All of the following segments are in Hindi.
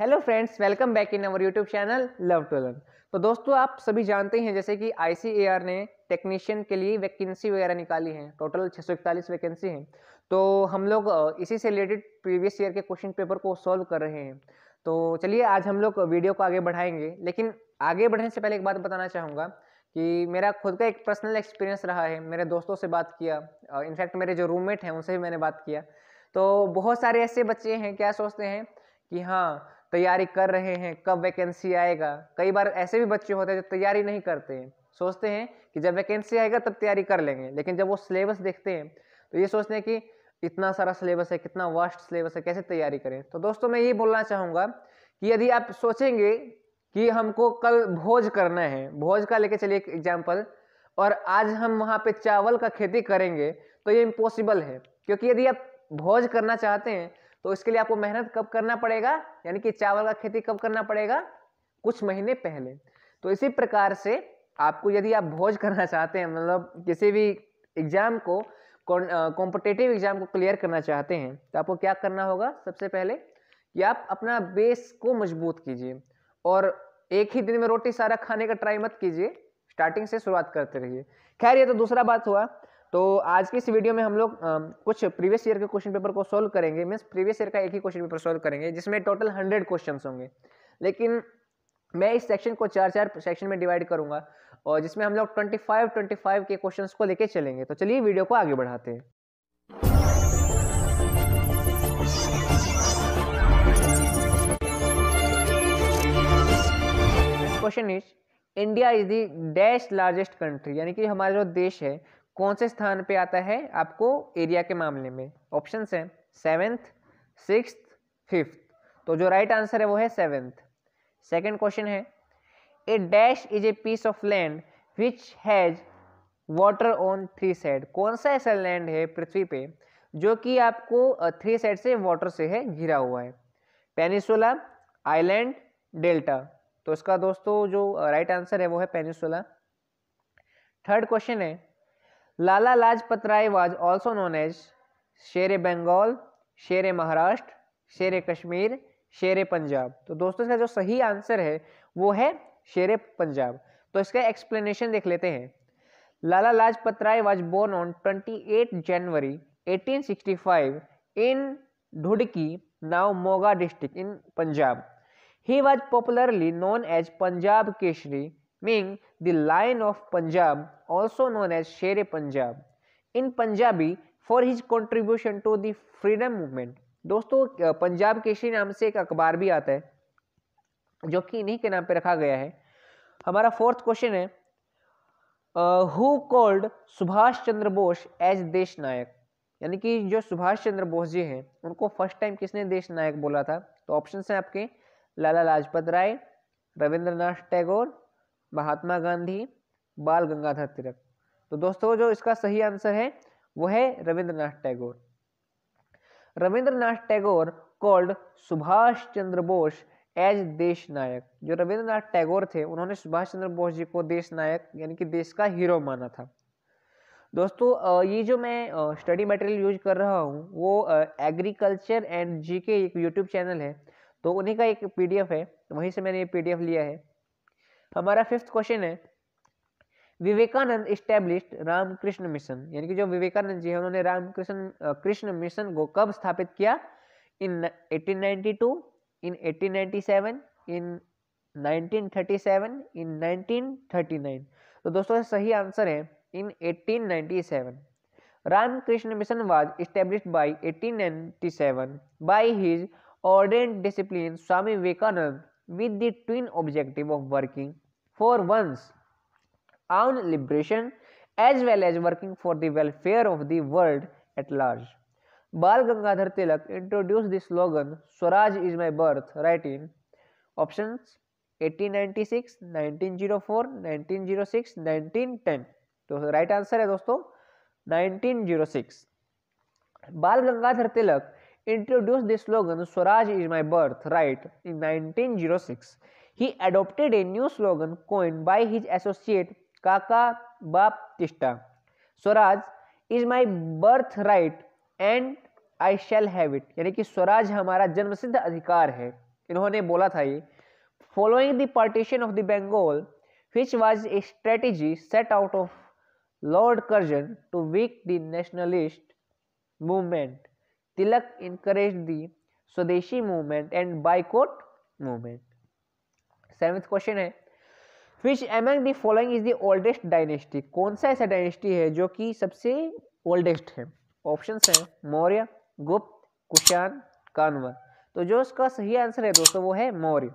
Hello friends welcome back in our YouTube channel love to learn तो दोस्तों आप सभी जानते हैं जैसे कि आई ने टेक्नीशियन के लिए वैकेंसी वगैरह निकाली है टोटल छः सौ इकतालीस वैकेंसी हैं तो हम लोग इसी से रिलेटेड प्रीवियस ईयर के क्वेश्चन पेपर को सॉल्व कर रहे हैं तो चलिए आज हम लोग वीडियो को आगे बढ़ाएंगे लेकिन आगे बढ़ने से पहले एक बात बताना चाहूँगा कि मेरा खुद का एक पर्सनल एक्सपीरियंस रहा है मेरे दोस्तों से बात किया इनफैक्ट मेरे जो रूममेट हैं उनसे भी मैंने बात किया तो बहुत सारे ऐसे बच्चे हैं क्या सोचते हैं कि हाँ तैयारी कर रहे हैं कब वैकेंसी आएगा कई बार ऐसे भी बच्चे होते हैं जो तैयारी नहीं करते हैं सोचते हैं कि जब वैकेंसी आएगा तब तैयारी कर लेंगे लेकिन जब वो सिलेबस देखते हैं तो ये सोचते हैं कि इतना सारा सिलेबस है कितना वास्ट सिलेबस है कैसे तैयारी करें तो दोस्तों मैं ये बोलना चाहूँगा कि यदि आप सोचेंगे कि हमको कल भोज करना है भोज का लेके चलिए एक एग्जाम्पल और आज हम वहाँ पे चावल का खेती करेंगे तो ये इम्पॉसिबल है क्योंकि यदि आप भोज करना चाहते हैं तो इसके लिए आपको मेहनत कब करना पड़ेगा यानी कि चावल का खेती कब करना पड़ेगा कुछ महीने पहले तो इसी प्रकार से आपको यदि आप भोज करना चाहते हैं मतलब किसी भी एग्जाम को कॉम्पिटेटिव एग्जाम को क्लियर करना चाहते हैं तो आपको क्या करना होगा सबसे पहले कि आप अपना बेस को मजबूत कीजिए और एक ही दिन में रोटी सारा खाने का ट्राई मत कीजिए स्टार्टिंग से शुरुआत करते रहिए खैर ये तो दूसरा बात हुआ तो आज की इस वीडियो में हम लोग कुछ प्रीवियस ईयर के क्वेश्चन पेपर को सोल्व करेंगे मीन्स प्रीवियस ईयर का एक ही क्वेश्चन पेपर सोल्व करेंगे जिसमें टोटल हंड्रेड क्वेश्चन होंगे लेकिन मैं इस सेक्शन को चार चार सेक्शन में डिवाइड करूंगा और जिसमें हम लोग 25 25 के क्वेश्चंस को लेके चलेंगे तो चलिए वीडियो को आगे बढ़ाते हैं question is India is the dash largest country यानी कि हमारा जो देश है कौन से स्थान पे आता है आपको एरिया के मामले में ऑप्शन है सेवेंथ सिक्स फिफ्थ तो जो राइट right आंसर है वो है सेवेंथ सेकेंड क्वेश्चन है a dash is a piece of land which has water on three side कौन सा ऐसा लैंड है पृथ्वी पे जो कि आपको थ्री साइड से वाटर से है घिरा हुआ है पेनिसुला आइलैंड डेल्टा तो इसका दोस्तों जो राइट right आंसर है वो है पेनिसुला थर्ड क्वेश्चन है Lala Lajpat Rai was also known as शेर बंगाल शेर महाराष्ट्र शेर कश्मीर शेर पंजाब तो दोस्तों इसका जो सही आंसर है वो है शेर पंजाब तो इसका एक्सप्लेनेशन देख लेते हैं Lala Lajpat Rai was born on 28 January 1865 in Dhudike now Moga district in Punjab he was popularly known as Punjab Kesari meaning the Lion of Punjab, also known as Shere Punjab, in Punjabi for his contribution to the freedom movement. दोस्तों पंजाब केसरी नाम से एक अखबार भी आता है जो कि इन्हीं के नाम पर रखा गया है हमारा फोर्थ क्वेश्चन है who called Subhash Chandra Bose as Desh Nayak यानी कि जो सुभाष चंद्र बोस जी हैं उनको फर्स्ट टाइम किसने देश नायक बोला था तो ऑप्शन हैं आपके लाला लाजपत राय रविंद्रनाथ टैगोर महात्मा गांधी बाल गंगाधर तिलक तो दोस्तों जो इसका सही आंसर है वो है रविंद्रनाथ टैगोर रविंद्रनाथ टैगोर कॉल्ड सुभाष चंद्र बोस एज देश नायक जो रविंद्रनाथ टैगोर थे उन्होंने सुभाष चंद्र बोस जी को देश नायक यानी कि देश का हीरो माना था दोस्तों ये जो मैं स्टडी मटेरियल यूज कर रहा हूँ वो एग्रीकल्चर एंड जी के एक यूट्यूब चैनल है तो उन्हीं का एक पीडीएफ है वहीं से मैंने ये पीडीएफ लिया है हमारा फिफ्थ क्वेश्चन है विवेकानंद स्टैब्लिश्ड रामकृष्ण मिशन यानी कि जो विवेकानंद जी है उन्होंने रामकृष्ण कृष्ण मिशन को कब स्थापित किया इन 1892 इन 1897 इन 1937 इन 1939 तो दोस्तों सही आंसर है in 1897 Ramakrishna Mission was established by 1897 by his ardent disciple Swami Vivekananda with the twin objective of working for one's own liberation as well as working for the welfare of the world at large Bal Gangadhar Tilak introduce the slogan Swaraj is my birth right in option 1896, 1904, 1906, 1910. Right answer है दोस्तों 1906. Bal Gangadhar Tilak introduce this slogan Swaraj is my birth right in 1906. Adopted a new slogan coined by his associate Kaka बाप Baptista Swaraj is my birth right and I shall have it यानी कि स्वराज हमारा जन्मसिद्ध अधिकार है इन्होंने बोला था ये following the partition of the Bengal which was a strategy set out of lord Curzon to weak the nationalist movement Tilak encourage the Swadeshi movement and boycott movement seventh question है which among the following is the oldest dynasty कौन सा ऐसा डायनेस्टी है जो कि सबसे ओल्डेस्ट है ऑप्शन है मौर्य गुप्त कुशान कानवर तो जो इसका सही आंसर है दोस्तों वो है Maurya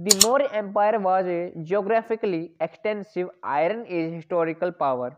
the Maurya empire was a geographically extensive iron age historical power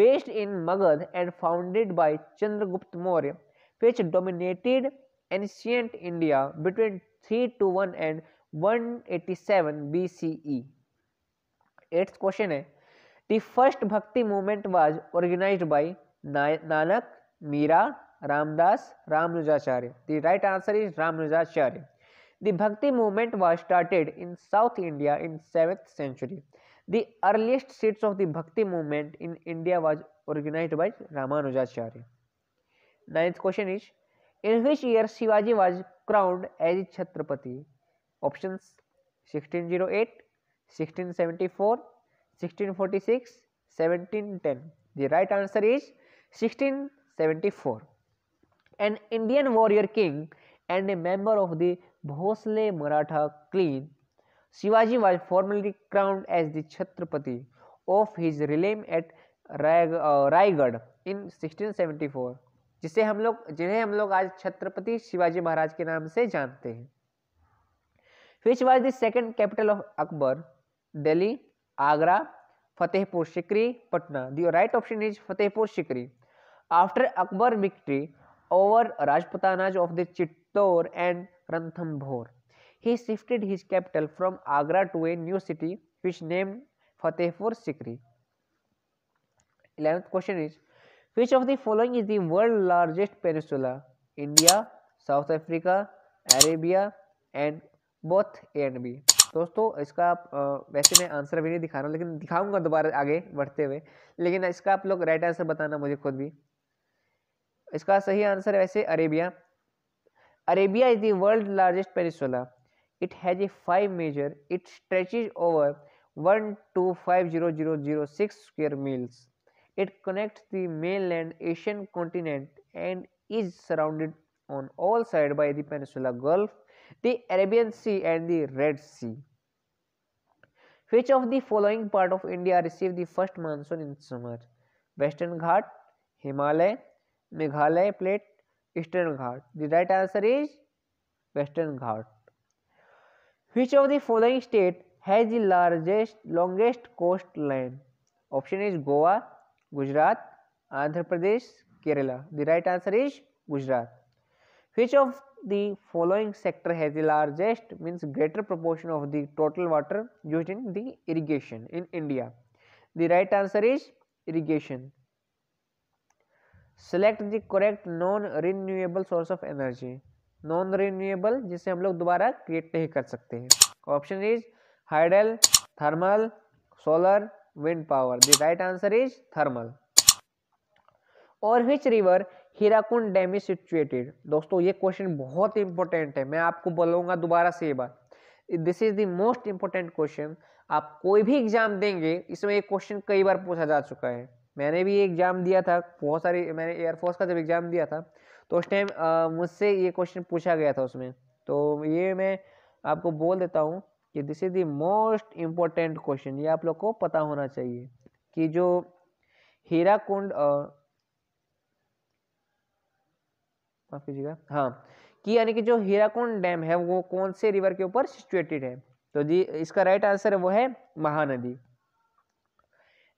based in Magadha and founded by Chandragupta Maurya which dominated which India between three two one and 187 BCE eighth question है the first Bhakti movement was organised by Nanak Meera Ramdas Ramanujacharya the right answer is Ramanujacharya The Bhakti movement was started in South India in 7th century. The earliest seats of the Bhakti movement in India was organized by Ramanujacharya. Ninth question is In which year Shivaji was crowned as Chhatrapati? Option sixteen zero eight sixteen seventy four sixteen forty six seventeen ten the right answer is sixteen seventy four an Indian warrior king and a member of the Bhosale Maratha clan Shivaji was formally crowned as the Chhatrapati of his realm at Raigad in sixteen four जिसे हम लोग जिन्हें हम लोग आज छत्रपति शिवाजी महाराज के नाम से जानते हैं which was capital of Akbar Delhi Agra Fatehpur Sikri Patna the right option is Fatehpur Sikri after Akbar victory over Rajputanas of the Chittor and Ranthambore he shifted his capital from Agra to a new city which name Fatehpur Sikri eleventh question is which of the following is the world largest peninsula India South Africa Arabia and both A and B दोस्तों इसका आप वैसे मैं आंसर भी नहीं दिखा रहा हूँ लेकिन दिखाऊंगा दोबारा आगे बढ़ते हुए लेकिन इसका आप लोग राइट आंसर बताना मुझे खुद भी इसका सही आंसर वैसे Arabia Arabia is the world largest peninsula it has a five major it stretches over one two five zero zero zero six square miles it connect the main land Asian continent and is surrounded on all side by the peninsula gulf the Arabian Sea and the Red Sea. Which of the following part of India received the first monsoon in summer? Western Ghat, Himalay, Meghalaya Plate, Eastern Ghat. The right answer is Western Ghat. Which of the following state has the largest, longest coast line Option is Goa, Gujarat, Andhra Pradesh, Kerala. The right answer is Gujarat. Which of the following sector has the largest means greater proportion of the total water used in the irrigation in India? The right answer is irrigation. select the correct non renewable source of energy non renewable जिसे hum log dobara create nahi kar sakte hain option is hydel thermal solar wind power the right answer is thermal or which river Hirakud dam is situated दोस्तों ये क्वेश्चन बहुत इंपॉर्टेंट है मैं आपको बोलूँगा दोबारा से ये बार this is the most important question आप कोई भी एग्जाम देंगे इसमें ये क्वेश्चन कई बार पूछा जा चुका है मैंने भी एग्जाम दिया था बहुत सारी मैंने एयरफोर्स का जब एग्जाम दिया था तो उस टाइम मुझसे ये क्वेश्चन पूछा गया था उसमें तो ये मैं आपको बोल देता हूँ कि this is the most important question ये आप लोग को पता होना चाहिए कि जो हीरा कुंड माफ कीजिएगा हाँ कि यानी कि जो हीराकुंड डैम है वो कौन से रिवर के ऊपर सिचुएटेड है तो जी इसका राइट आंसर वो है Mahanadi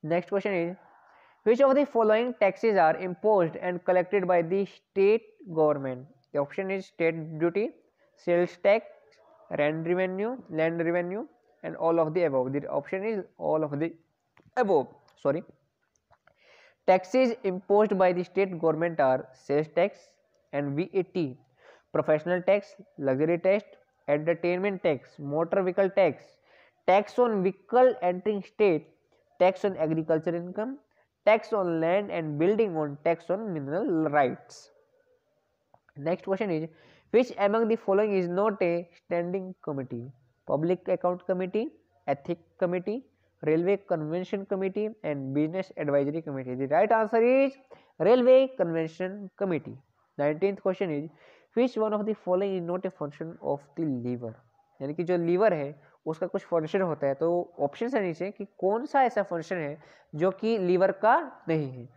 next question is which of the following taxes are impose and collected by the state government option is state duty sales tax rent revenue land revenue and all of the above the option is all of the above sorry taxes impose by the state government are sales tax and we professional tax luxury tax entertainment tax motor vehicle tax tax on vehicle entering state tax on agriculture income tax on land and building on tax on mineral rights next question is which among following is not a standing committee public account committee ethic committee railway convention committee and business advisory committee the right answer is railway convention committee nineteen question is which one of the following is not a function of the liver यानी कि जो लीवर है उसका कुछ फंक्शन होता है तो ऑप्शन है नीचे कि कौन सा ऐसा फंक्शन है जो कि लीवर का नहीं है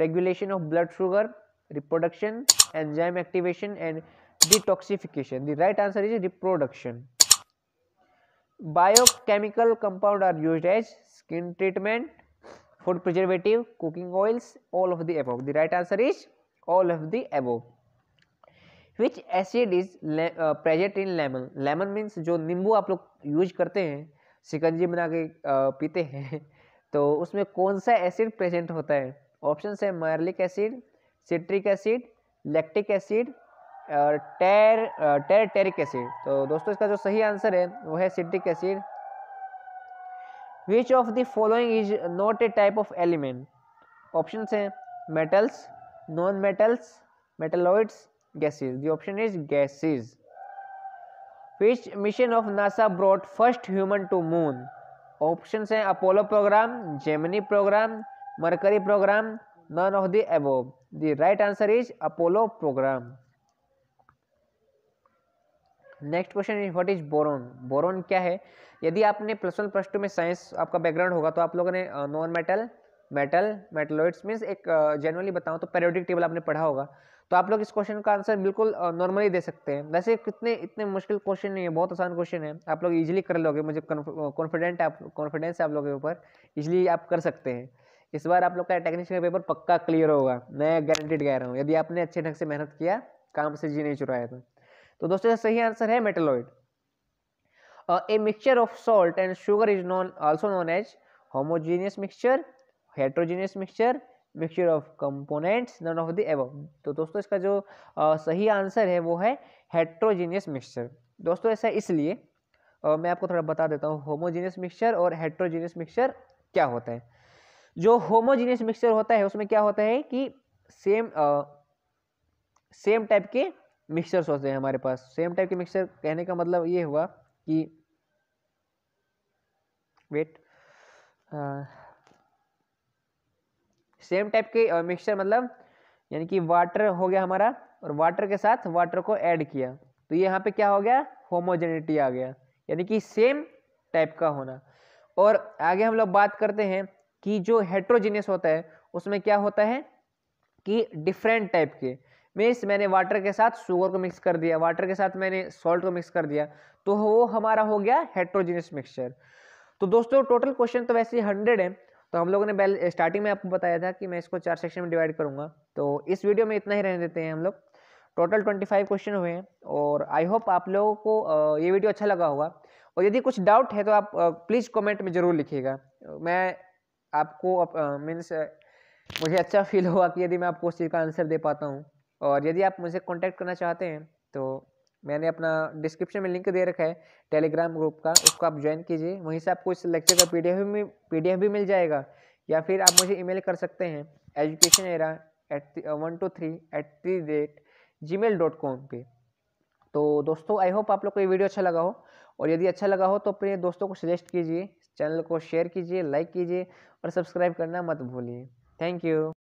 regulation of blood sugar reproduction enzyme activation and detoxification the right answer is reproduction biochemical compound are use as skin treatment food preservative cooking oils all of the above the right answer is all of the above which acid is present in lemon lemon means जो नींबू आप लोग यूज करते हैं शिकंजी बना के uh, पीते हैं तो उसमें कौन सा एसिड प्रेजेंट होता है ऑप्शन है malic acid citric acid lactic acid और टेर टेर टेरिक एसिड तो दोस्तों इसका जो सही आंसर है वो है citric acid which of the following is not a type of element option है metals non metals metalloids gases the option is gases which mission of NASA brought first human to moon option हैं Apollo programme Gemini programme Mercury programme none of the above the right answer is Apollo programme next question is what is boron boron क्या है यदि आपने प्लस वन प्लस टू में साइंस आपका बैकग्राउंड होगा तो आप लोगों ने non uh, metal metal metalloids means एक जनरली बताऊँ तो पेरियोडिक टेबल आपने पढ़ा होगा तो आप लोग इस क्वेश्चन का आंसर बिल्कुल नॉर्मली दे सकते हैं वैसे कितने इतने मुश्किल क्वेश्चन नहीं है बहुत आसान क्वेश्चन है आप लोग इजीली कर लोगे मुझे कॉन्फिडेंट आप कॉन्फिडेंस है आप लोगों के ऊपर इजीली आप कर सकते हैं इस बार आप लोग का टेक्नीशियन का पेपर पक्का क्लियर होगा मैं गारंटेड कह रहा हूँ यदि आपने अच्छे ढंग से मेहनत किया काम से जी नहीं चुराया था तो।, तो दोस्तों सही आंसर है metalloid a mixture of salt and sugar is known also known as homogeneous mixture heterogeneous mixture mixture of components none of the above तो दोस्तों इसका जो आ, सही आंसर है वो है हेट्रोजीनियस मिक्सचर दोस्तों ऐसा इसलिए आ, मैं आपको थोड़ा बता देता हूँ होमोजीनियस मिक्सचर और हेट्रोजीनियस मिक्सचर क्या होता है जो होमोजीनियस मिक्सचर होता है उसमें क्या होता है कि सेम आ, सेम टाइप के मिक्सचर्स होते हैं हमारे पास सेम टाइप के मिक्सचर कहने का मतलब ये हुआ कि वेट सेम टाइप के मिक्सचर uh, मतलब यानी कि वाटर हो गया हमारा और वाटर के साथ वाटर को ऐड किया तो ये यहाँ पे क्या हो गया होमोजेनिटी आ गया यानी कि सेम टाइप का होना और आगे हम लोग बात करते हैं कि जो हेट्रोजीनियस होता है उसमें क्या होता है कि डिफरेंट टाइप के मीन्स मैंने वाटर के साथ शुगर को मिक्स कर दिया वाटर के साथ मैंने सॉल्ट को मिक्स कर दिया तो वो हमारा हो गया हेट्रोजीनियस मिक्सचर तो दोस्तों टोटल क्वेश्चन तो वैसे ही हंड्रेड है तो हम लोगों ने बैल स्टार्टिंग में आपको बताया था कि मैं इसको चार सेक्शन में डिवाइड करूँगा तो इस वीडियो में इतना ही रहने देते हैं हम लोग टोटल ट्वेंटी फाइव क्वेश्चन हुए हैं और आई होप आप लोगों को ये वीडियो अच्छा लगा होगा और यदि कुछ डाउट है तो आप प्लीज़ कॉमेंट में ज़रूर लिखिएगा मैं आपको मीन्स मुझे अच्छा फील हुआ कि यदि मैं आपको उस चीज़ का आंसर दे पाता हूँ और यदि आप मुझे कॉन्टैक्ट करना चाहते हैं तो मैंने अपना डिस्क्रिप्शन में लिंक दे रखा है टेलीग्राम ग्रुप का उसको आप ज्वाइन कीजिए वहीं से आपको इस लेक्चर का पीडीएफ भी पीडीएफ भी मिल जाएगा या फिर आप मुझे ईमेल कर सकते हैं education era eight one two three at the rate Gmail dot com पर तो दोस्तों आई होप आप लोग को ये वीडियो अच्छा लगा हो और यदि अच्छा लगा हो तो अपने दोस्तों को सजेस्ट कीजिए चैनल को शेयर कीजिए लाइक कीजिए और सब्सक्राइब करना मत भूलिए थैंक यू